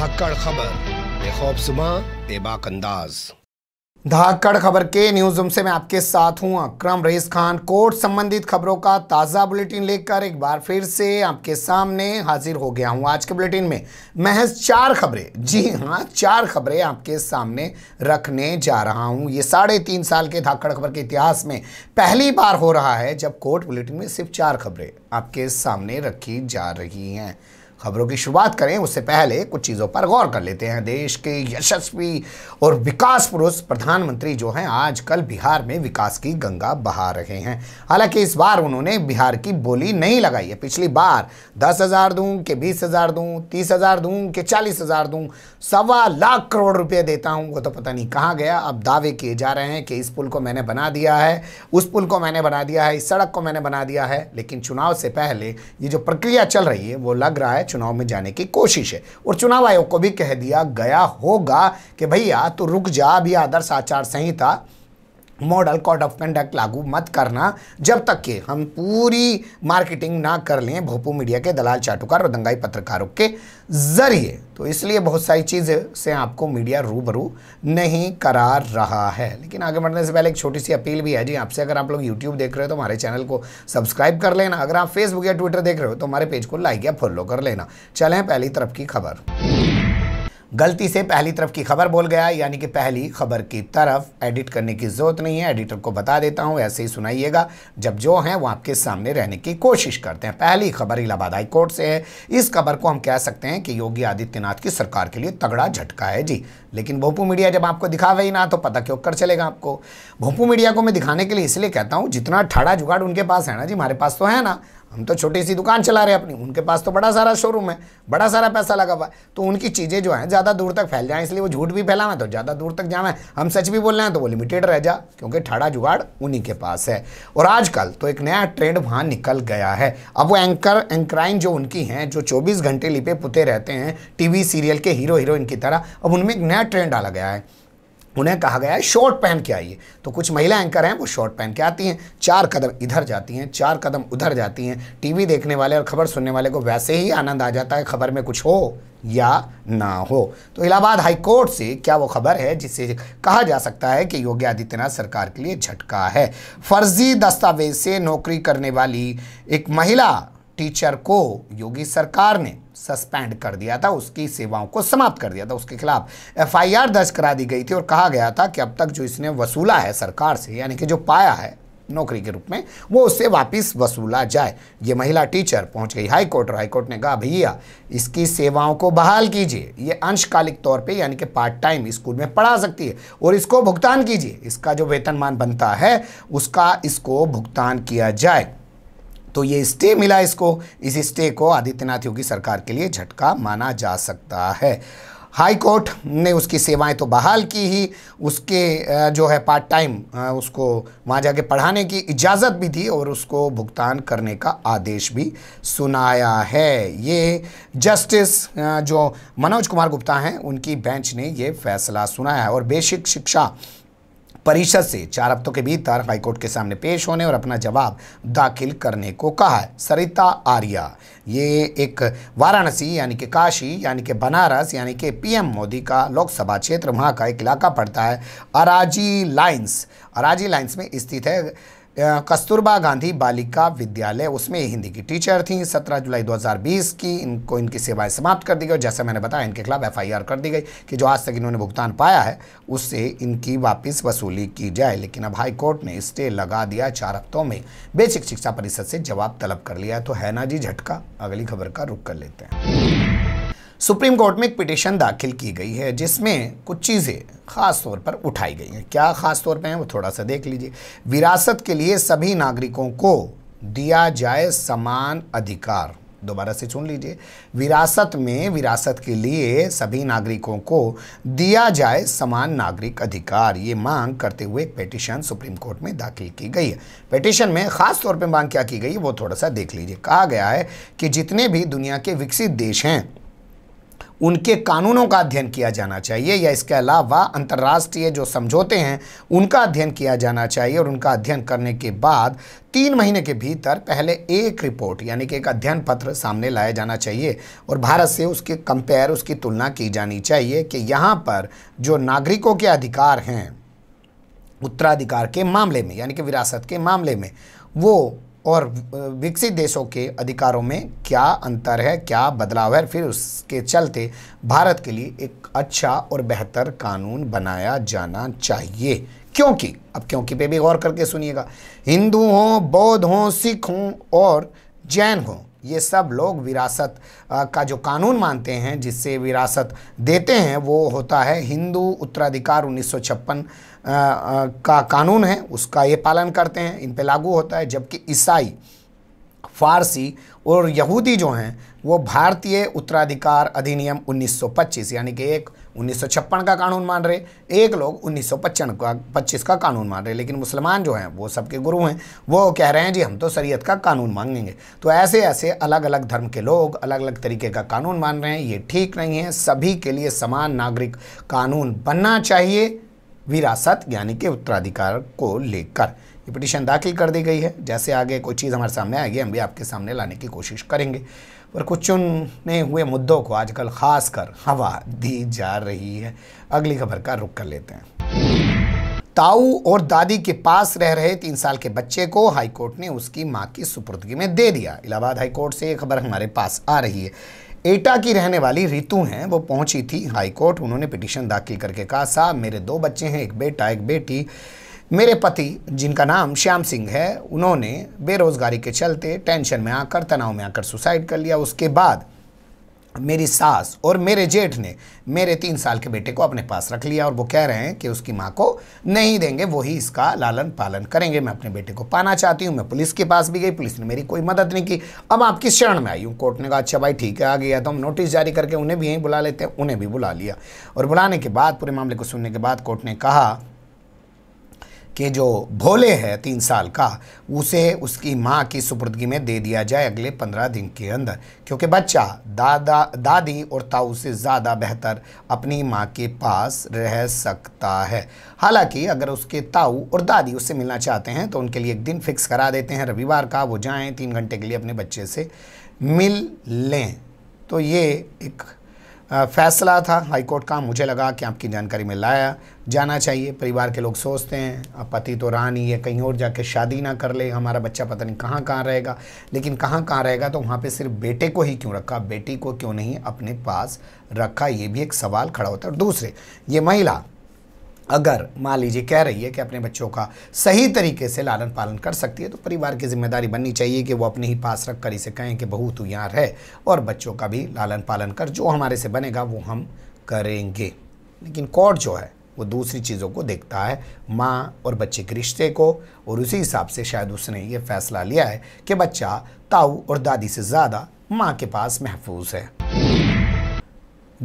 धाकड़ खबर बेखौबसुमा बेबाक अंदाज़ धाकड़ खबर के न्यूज रूम से मैं आपके साथ हूं अक्रम रईस खान कोर्ट संबंधित खबरों का ताज़ा बुलेटिन लेकर एक बार फिर से आपके सामने हाजिर हो गया हूं आज के बुलेटिन में महज चार खबरें जी हां चार खबरें आपके सामने रखने जा रहा हूं ये साढ़े तीन साल के धाकड़ खबर के इतिहास में पहली बार हो रहा है जब कोर्ट बुलेटिन में सिर्फ चार खबरें आपके सामने रखी जा रही हैं खबरों की शुरुआत करें उससे पहले कुछ चीज़ों पर गौर कर लेते हैं देश के यशस्वी और विकास पुरुष प्रधानमंत्री जो हैं आज कल बिहार में विकास की गंगा बहा रहे हैं हालांकि इस बार उन्होंने बिहार की बोली नहीं लगाई है पिछली बार दस हज़ार दूँ के बीस हज़ार दूँ तीस हज़ार दूँ के चालीस हज़ार दूँ सवा लाख करोड़ रुपये देता हूँ वो तो पता नहीं कहाँ गया अब दावे किए जा रहे हैं कि इस पुल को मैंने बना दिया है उस पुल को मैंने बना दिया है इस सड़क को मैंने बना दिया है लेकिन चुनाव से पहले ये जो प्रक्रिया चल रही है वो लग रहा है चुनाव में जाने की कोशिश है और चुनाव आयोग को भी कह दिया गया होगा कि भैया तो रुक जा अभी आदर्श आचार संहिता मॉडल कोड ऑफ कंडक्ट लागू मत करना जब तक कि हम पूरी मार्केटिंग ना कर लें भोपू मीडिया के दलाल चाटुकार और दंगाई पत्रकारों के जरिए तो इसलिए बहुत सारी चीज़ें से आपको मीडिया रूबरू नहीं करा रहा है लेकिन आगे बढ़ने से पहले एक छोटी सी अपील भी है जी आपसे अगर आप लोग यूट्यूब देख रहे हो तो हमारे चैनल को सब्सक्राइब कर लेना अगर आप फेसबुक या ट्विटर देख रहे हो तो हमारे पेज को लाइक या फॉलो कर लेना चलें पहली तरफ की खबर गलती से पहली तरफ की खबर बोल गया यानी कि पहली खबर की तरफ एडिट करने की ज़रूरत नहीं है एडिटर को बता देता हूँ ऐसे ही सुनाइएगा जब जो हैं वो आपके सामने रहने की कोशिश करते हैं पहली खबर इलाहाबाद हाईकोर्ट से है इस खबर को हम कह सकते हैं कि योगी आदित्यनाथ की सरकार के लिए तगड़ा झटका है जी लेकिन भोपू मीडिया जब आपको दिखावे ही ना तो पता क्यों कर चलेगा आपको भोपू मीडिया को मैं दिखाने के लिए इसलिए कहता हूँ जितना ठाड़ा जुगाड़ उनके पास है ना जी हमारे पास तो है ना हम तो छोटी सी दुकान चला रहे हैं अपनी उनके पास तो बड़ा सारा शोरूम है बड़ा सारा पैसा लगा हुआ है तो उनकी चीज़ें जो हैं ज़्यादा दूर तक फैल जाएँ इसलिए वो झूठ भी फैलावें तो ज़्यादा दूर तक है हम सच भी बोल रहे हैं तो वो लिमिटेड रह जा क्योंकि ठाड़ा जुगाड़ उन्हीं के पास है और आजकल तो एक नया ट्रेंड वहाँ निकल गया है अब वो एंकर एंकराइन जो उनकी हैं जो चौबीस घंटे लिपे पुते रहते हैं टी सीरियल के हीरो हीरोइन की तरह अब उनमें एक नया ट्रेंड डाला गया है उन्हें कहा गया है शॉर्ट पहन के आइए तो कुछ महिला एंकर हैं वो शॉर्ट पहन के आती हैं चार कदम इधर जाती हैं चार कदम उधर जाती हैं टीवी देखने वाले और खबर सुनने वाले को वैसे ही आनंद आ जाता है खबर में कुछ हो या ना हो तो इलाहाबाद हाई कोर्ट से क्या वो खबर है जिससे कहा जा सकता है कि योगी आदित्यनाथ सरकार के लिए झटका है फर्जी दस्तावेज से नौकरी करने वाली एक महिला टीचर को योगी सरकार ने सस्पेंड कर दिया था उसकी सेवाओं को समाप्त कर दिया था उसके खिलाफ एफआईआर दर्ज करा दी गई थी और कहा गया था कि अब तक जो इसने वसूला है सरकार से यानी कि जो पाया है नौकरी के रूप में वो उससे वापस वसूला जाए ये महिला टीचर पहुंच गई हाईकोर्ट और हाईकोर्ट ने कहा भैया इसकी सेवाओं को बहाल कीजिए ये अंशकालिक तौर पे यानी कि पार्ट टाइम स्कूल में पढ़ा सकती है और इसको भुगतान कीजिए इसका जो वेतनमान बनता है उसका इसको भुगतान किया जाए तो ये स्टे मिला इसको इस स्टे को आदित्यनाथ योगी सरकार के लिए झटका माना जा सकता है हाई कोर्ट ने उसकी सेवाएं तो बहाल की ही उसके जो है पार्ट टाइम उसको वहाँ जाके पढ़ाने की इजाज़त भी दी और उसको भुगतान करने का आदेश भी सुनाया है ये जस्टिस जो मनोज कुमार गुप्ता हैं उनकी बेंच ने ये फैसला सुनाया है और बेसिक शिक्षा परिषद से चार हफ्तों के भीतर हाईकोर्ट के सामने पेश होने और अपना जवाब दाखिल करने को कहा है सरिता आर्या ये एक वाराणसी यानी कि काशी यानी कि बनारस यानी कि पीएम मोदी का लोकसभा क्षेत्र वहाँ का एक इलाका पड़ता है अराजी लाइन्स अराजी लाइन्स में स्थित है कस्तूरबा गांधी बालिका विद्यालय उसमें हिंदी की टीचर थी 17 जुलाई 2020 की इनको इनकी सेवाएं समाप्त कर दी गई और जैसा मैंने बताया इनके खिलाफ एफआईआर कर दी गई कि जो आज तक इन्होंने भुगतान पाया है उससे इनकी वापस वसूली की जाए लेकिन अब हाईकोर्ट ने स्टे लगा दिया चार हफ्तों में बेसिक शिक्षा परिषद से जवाब तलब कर लिया तो है ना जी झटका अगली खबर का रुख कर लेते हैं सुप्रीम कोर्ट में एक पिटिशन दाखिल की गई है जिसमें कुछ चीज़ें ख़ास तौर पर उठाई गई हैं क्या ख़ास तौर पर हैं वो थोड़ा सा देख लीजिए विरासत के लिए सभी नागरिकों को दिया जाए समान अधिकार दोबारा से चुन लीजिए विरासत में विरासत के लिए सभी नागरिकों को दिया जाए समान नागरिक अधिकार ये मांग करते हुए एक पेटिशन सुप्रीम कोर्ट में दाखिल की गई है पेटिशन में ख़ास तौर पर मांग क्या की गई वो थोड़ा सा देख लीजिए कहा गया है कि जितने भी दुनिया के विकसित देश हैं उनके कानूनों का अध्ययन किया जाना चाहिए या इसके अलावा अंतर्राष्ट्रीय जो समझौते हैं उनका अध्ययन किया जाना चाहिए और उनका अध्ययन करने के बाद तीन महीने के भीतर पहले एक रिपोर्ट यानी कि एक अध्ययन पत्र सामने लाया जाना चाहिए और भारत से उसके कंपेयर उसकी तुलना की जानी चाहिए कि यहाँ पर जो नागरिकों के अधिकार हैं उत्तराधिकार के मामले में यानी कि विरासत के मामले में वो और विकसित देशों के अधिकारों में क्या अंतर है क्या बदलाव है फिर उसके चलते भारत के लिए एक अच्छा और बेहतर कानून बनाया जाना चाहिए क्योंकि अब क्योंकि पे भी गौर करके सुनिएगा हिंदू हों बौद्ध हों सिख हों और जैन हों ये सब लोग विरासत का जो कानून मानते हैं जिससे विरासत देते हैं वो होता है हिंदू उत्तराधिकार 1956 का कानून है उसका ये पालन करते हैं इन पे लागू होता है जबकि ईसाई फारसी और यहूदी जो हैं वो भारतीय उत्तराधिकार अधिनियम 1925 यानी कि एक उन्नीस का कानून मान रहे एक लोग उन्नीस का पच्चीस का कानून मान रहे लेकिन मुसलमान जो हैं वो सबके गुरु हैं वो कह रहे हैं जी हम तो शरीयत का कानून मांगेंगे तो ऐसे ऐसे अलग अलग धर्म के लोग अलग अलग तरीके का कानून मान रहे हैं ये ठीक नहीं है सभी के लिए समान नागरिक कानून बनना चाहिए विरासत यानी कि उत्तराधिकार को लेकर ये पिटिशन दाखिल कर दी गई है जैसे आगे कोई चीज़ हमारे सामने आएगी हम भी आपके सामने लाने की कोशिश करेंगे पर कुछ चुनने हुए मुद्दों को आजकल खासकर हवा दी जा रही है अगली खबर का रुख कर लेते हैं ताऊ और दादी के पास रह रहे तीन साल के बच्चे को हाईकोर्ट ने उसकी मां की सुपुर्दगी में दे दिया इलाहाबाद हाईकोर्ट से ये खबर हमारे पास आ रही है एटा की रहने वाली रितु हैं वो पहुंची थी हाईकोर्ट उन्होंने पिटीशन दाखिल करके कहा साहब मेरे दो बच्चे हैं एक बेटा एक बेटी मेरे पति जिनका नाम श्याम सिंह है उन्होंने बेरोज़गारी के चलते टेंशन में आकर तनाव में आकर सुसाइड कर लिया उसके बाद मेरी सास और मेरे जेठ ने मेरे तीन साल के बेटे को अपने पास रख लिया और वो कह रहे हैं कि उसकी माँ को नहीं देंगे वही इसका लालन पालन करेंगे मैं अपने बेटे को पाना चाहती हूँ मैं पुलिस के पास भी गई पुलिस ने मेरी कोई मदद नहीं की अब आप किस शरण में आई हूँ कोर्ट ने कहा अच्छा भाई ठीक है आ गया तो हम नोटिस जारी करके उन्हें भी यहीं बुला लेते हैं उन्हें भी बुला लिया और बुलाने के बाद पूरे मामले को सुनने के बाद कोर्ट ने कहा के जो भोले है तीन साल का उसे उसकी माँ की सुपुर्दगी में दे दिया जाए अगले पंद्रह दिन के अंदर क्योंकि बच्चा दादा दादी और ताऊ से ज़्यादा बेहतर अपनी माँ के पास रह सकता है हालांकि अगर उसके ताऊ और दादी उससे मिलना चाहते हैं तो उनके लिए एक दिन फिक्स करा देते हैं रविवार का वो जाएँ तीन घंटे के लिए अपने बच्चे से मिल लें तो ये एक फैसला था हाईकोर्ट का मुझे लगा कि आपकी जानकारी में लाया जाना चाहिए परिवार के लोग सोचते हैं अब पति तो रहा नहीं है कहीं और जाके शादी ना कर ले हमारा बच्चा पता नहीं कहाँ कहाँ रहेगा लेकिन कहाँ कहाँ रहेगा तो वहाँ पे सिर्फ बेटे को ही क्यों रखा बेटी को क्यों नहीं अपने पास रखा ये भी एक सवाल खड़ा होता है और दूसरे ये महिला अगर मान लीजिए कह रही है कि अपने बच्चों का सही तरीके से लालन पालन कर सकती है तो परिवार की जिम्मेदारी बननी चाहिए कि वो अपने ही पास रख कर इसे कहें कि बहू तू यहाँ रह और बच्चों का भी लालन पालन कर जो हमारे से बनेगा वो हम करेंगे लेकिन कोर्ट जो है वो दूसरी चीज़ों को देखता है माँ और बच्चे के रिश्ते को और उसी हिसाब से शायद उसने ये फैसला लिया है कि बच्चा ताऊ और दादी से ज़्यादा माँ के पास महफूज है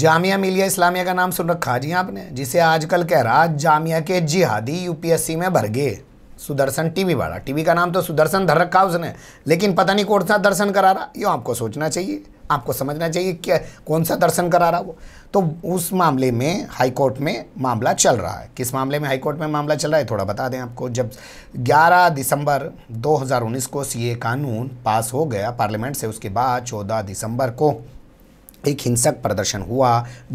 जामिया मिलिया इस्लामिया का नाम सुन रखा जी आपने जिसे आजकल कह रहा जामिया के जिहादी यूपीएससी में भर गए सुदर्शन टीवी वाला टीवी का नाम तो सुदर्शन धर रखा उसने लेकिन पता नहीं कौन सा दर्शन करा रहा यो आपको सोचना चाहिए आपको समझना चाहिए क्या कौन सा दर्शन करा रहा वो तो उस मामले में हाईकोर्ट में मामला चल रहा है किस मामले में हाईकोर्ट में मामला चल रहा है थोड़ा बता दें आपको जब 11 दिसंबर 2019 को सीए कानून पास हो गया पार्लियामेंट से उसके बाद 14 दिसंबर को एक हिंसक प्रदर्शन हुआ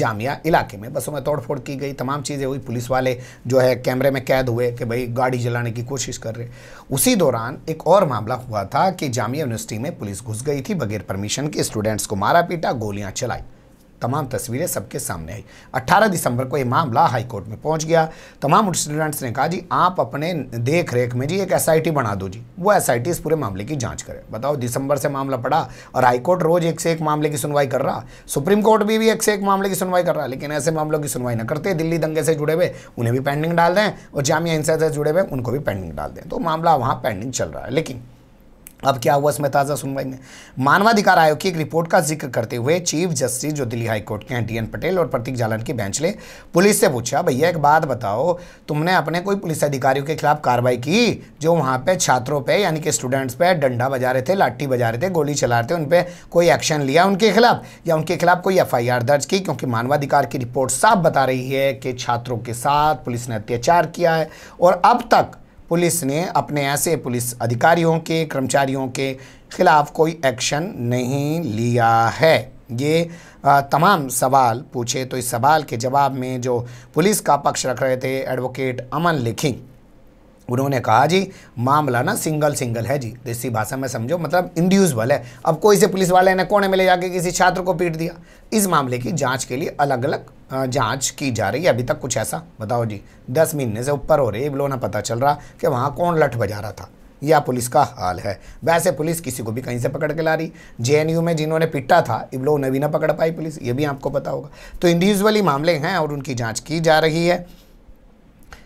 जामिया इलाके में बसों में तोड़फोड़ की गई तमाम चीज़ें हुई पुलिस वाले जो है कैमरे में कैद हुए कि भाई गाड़ी जलाने की कोशिश कर रहे उसी दौरान एक और मामला हुआ था कि जामिया यूनिवर्सिटी में पुलिस घुस गई थी बगैर परमिशन के स्टूडेंट्स को मारा पीटा गोलियां चलाई तमाम तस्वीरें सबके सामने आई 18 दिसंबर को ये मामला कोर्ट में पहुंच गया तमाम स्टूडेंट्स ने कहा जी आप अपने देख रेख में जी एक एस बना दो जी वो एस इस पूरे मामले की जाँच करे बताओ दिसंबर से मामला पड़ा और हाईकोर्ट रोज एक से एक मामले की सुनवाई कर रहा सुप्रीम कोर्ट भी, भी एक से एक मामले की सुनवाई कर रहा लेकिन ऐसे मामलों की सुनवाई न करते दिल्ली दंगे से जुड़े हुए उन्हें भी पेंडिंग डाल दें और जामिया हिंसा से जुड़े हुए उनको भी पेंडिंग डाल दें तो मामला वहाँ पेंडिंग चल रहा है लेकिन अब क्या हुआ इसमें ताज़ा सुनवाई में मानवाधिकार आयोग की एक रिपोर्ट का जिक्र करते हुए चीफ जस्टिस जो दिल्ली हाई कोर्ट के हैं डीएन एन पटेल और प्रतीक जालन की बेंच ने पुलिस से पूछा भैया एक बात बताओ तुमने अपने कोई पुलिस अधिकारियों के खिलाफ कार्रवाई की जो वहाँ पे छात्रों पे यानी कि स्टूडेंट्स पे डंडा बजा रहे थे लाठी बजा रहे थे गोली चला रहे थे उन पर कोई एक्शन लिया उनके खिलाफ या उनके खिलाफ कोई एफ दर्ज की क्योंकि मानवाधिकार की रिपोर्ट साफ बता रही है कि छात्रों के साथ पुलिस ने अत्याचार किया है और अब तक पुलिस ने अपने ऐसे पुलिस अधिकारियों के कर्मचारियों के खिलाफ कोई एक्शन नहीं लिया है ये तमाम सवाल पूछे तो इस सवाल के जवाब में जो पुलिस का पक्ष रख रहे थे एडवोकेट अमन लिखी उन्होंने कहा जी मामला ना सिंगल सिंगल है जी देसी भाषा में समझो मतलब इंड्यूजल है अब कोई से पुलिस वाले ने कोने में ले जाके किसी छात्र को पीट दिया इस मामले की जांच के लिए अलग अलग जांच की जा रही है अभी तक कुछ ऐसा बताओ जी दस महीने से ऊपर हो रही है ना पता चल रहा कि वहाँ कौन लठ बजा रहा था या पुलिस का हाल है वैसे पुलिस किसी को भी कहीं से पकड़ के ला रही जे में जिन्होंने पिटा था इब्लो ने भी ना पकड़ पाई पुलिस ये भी आपको पता होगा तो इंडिविजुअली मामले हैं और उनकी जाँच की जा रही है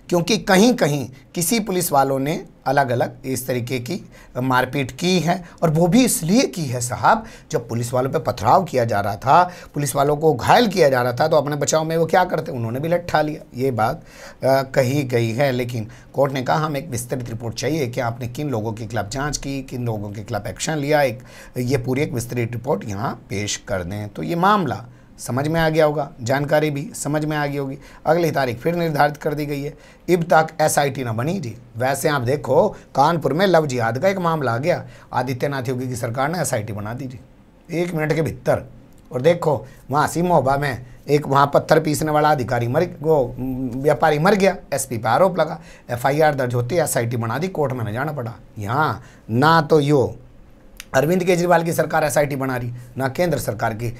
क्योंकि कहीं कहीं किसी पुलिस वालों ने अलग अलग इस तरीके की मारपीट की है और वो भी इसलिए की है साहब जब पुलिस वालों पे पथराव किया जा रहा था पुलिस वालों को घायल किया जा रहा था तो अपने बचाव में वो क्या करते उन्होंने भी लट्ठा लिया ये बात आ, कही गई है लेकिन कोर्ट ने कहा हम एक विस्तृत रिपोर्ट चाहिए कि आपने किन लोगों के खिलाफ जाँच की किन लोगों के खिलाफ एक्शन लिया एक ये पूरी एक विस्तृत रिपोर्ट यहाँ पेश कर दें तो ये मामला समझ में आ गया होगा जानकारी भी समझ में आ गई होगी अगली तारीख फिर निर्धारित कर दी गई है इब तक एसआईटी ना बनी जी वैसे आप देखो कानपुर में लव जिहाद का एक मामला आ गया आदित्यनाथ योगी की सरकार ने एसआईटी बना दी जी एक मिनट के भीतर और देखो वहाँ सिमोबा में एक वहाँ पत्थर पीसने वाला अधिकारी मर वो व्यापारी मर गया एस पे आरोप लगा एफ दर्ज होती है एस बना दी कोर्ट में न जाना पड़ा यहाँ ना तो यो अरविंद केजरीवाल की सरकार एसआईटी बना रही ना केंद्र सरकार की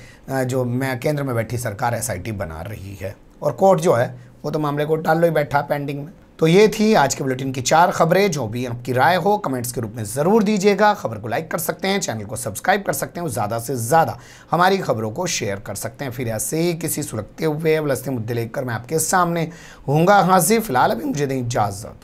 जो मैं केंद्र में बैठी सरकार एसआईटी बना रही है और कोर्ट जो है वो तो मामले को टाल लो ही बैठा पेंडिंग में तो ये थी आज के बुलेटिन की चार खबरें जो भी आपकी राय हो कमेंट्स के रूप में ज़रूर दीजिएगा खबर को लाइक कर सकते हैं चैनल को सब्सक्राइब कर सकते हैं ज़्यादा से ज़्यादा हमारी खबरों को शेयर कर सकते हैं फिर ऐसे ही किसी सुलगते हुए बलसते मुद्दे लेकर मैं आपके सामने हूँगा हाजिर फिलहाल अभी मुझे दें इजाज़त